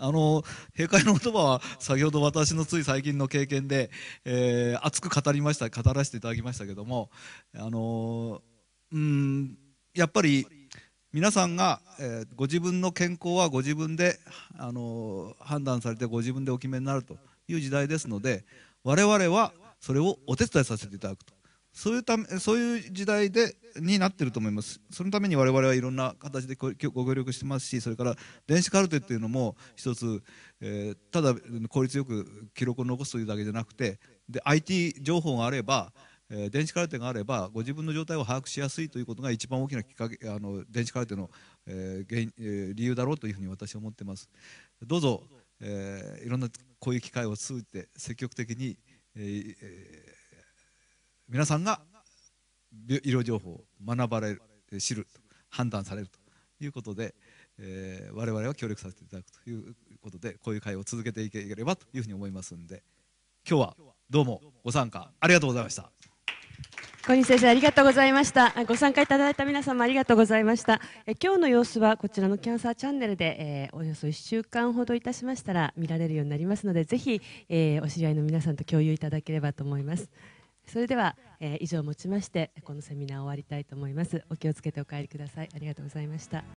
あの閉会の言葉は先ほど私のつい最近の経験で、えー、熱く語りました語らせていただきましたけどもあのうんやっぱり皆さんが、えー、ご自分の健康はご自分であの判断されてご自分でお決めになるという時代ですので我々はそれをお手伝いさせていただくとそういうためそういう時代でになってると思います。そのために我々はいろんな形でご協力してますし、それから電子カルテっていうのも一つ、えー、ただ効率よく記録を残すというだけじゃなくて、で IT 情報があれば、えー、電子カルテがあればご自分の状態を把握しやすいということが一番大きなきっかけあの電子カルテの、えー、原因、えー、理由だろうというふうに私は思ってます。どうぞ、えー、いろんなこういう機会を通じて積極的に、えー皆さんが医療情報を学ばれる知る判断されるということで、えー、我々は協力させていただくということでこういう会を続けていければというふうに思いますんで今日はどうもご参加ありがとうございました小西先生ありがとうございましたご参加いただいた皆様ありがとうございましたえ今日の様子はこちらのキャンサーチャンネルで、えー、およそ1週間ほどいたしましたら見られるようになりますのでぜひ、えー、お知り合いの皆さんと共有いただければと思いますそれでは、えー、以上をもちましてこのセミナーを終わりたいと思いますお気をつけてお帰りくださいありがとうございました